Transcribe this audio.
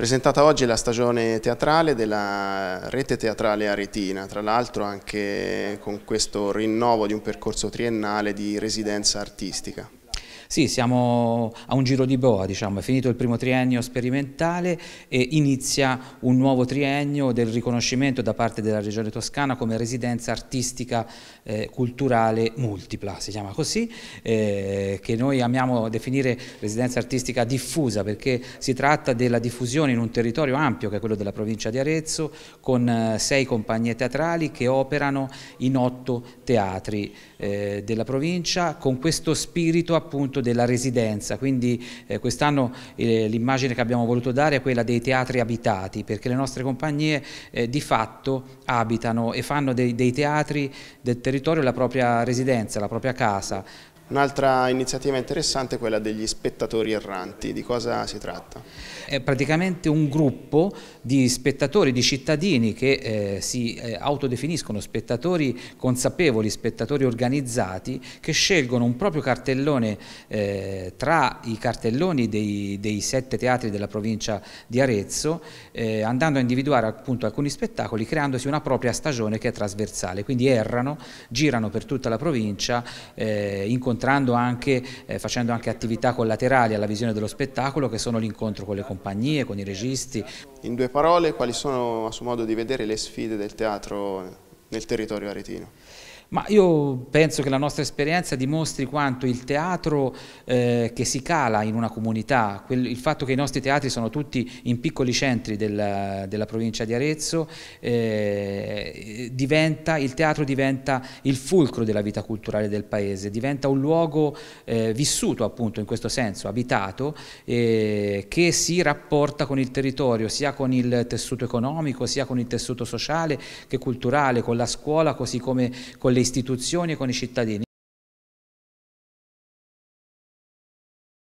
Presentata oggi la stagione teatrale della rete teatrale aretina, tra l'altro anche con questo rinnovo di un percorso triennale di residenza artistica. Sì, siamo a un giro di boa, diciamo. è finito il primo triennio sperimentale e inizia un nuovo triennio del riconoscimento da parte della Regione Toscana come residenza artistica eh, culturale multipla, si chiama così, eh, che noi amiamo definire residenza artistica diffusa perché si tratta della diffusione in un territorio ampio che è quello della provincia di Arezzo con eh, sei compagnie teatrali che operano in otto teatri eh, della provincia con questo spirito appunto fatto della residenza, quindi eh, quest'anno eh, l'immagine che abbiamo voluto dare è quella dei teatri abitati, perché le nostre compagnie eh, di fatto abitano e fanno dei, dei teatri del territorio la propria residenza, la propria casa, Un'altra iniziativa interessante è quella degli spettatori erranti, di cosa si tratta? È praticamente un gruppo di spettatori, di cittadini che eh, si eh, autodefiniscono spettatori consapevoli, spettatori organizzati, che scelgono un proprio cartellone eh, tra i cartelloni dei, dei, sette teatri della provincia di Arezzo, eh, andando a individuare appunto alcuni spettacoli, creandosi una propria stagione che è trasversale, quindi errano, girano per tutta la provincia, eh, incontrano incontrando anche, eh, facendo anche attività collaterali alla visione dello spettacolo che sono l'incontro con le compagnie, con i registi. In due parole, quali sono a suo modo di vedere le sfide del teatro nel territorio aretino? Ma io penso che la nostra esperienza dimostri quanto il teatro eh, che si cala in una comunità, quel, il fatto che i nostri teatri sono tutti in piccoli centri del, della provincia di Arezzo, eh, diventa, il teatro diventa il fulcro della vita culturale del paese, diventa un luogo eh, vissuto appunto in questo senso, abitato, eh, che si rapporta con il territorio, sia con il tessuto economico, sia con il tessuto sociale che culturale, con la scuola, così come con le istituzioni e con i cittadini.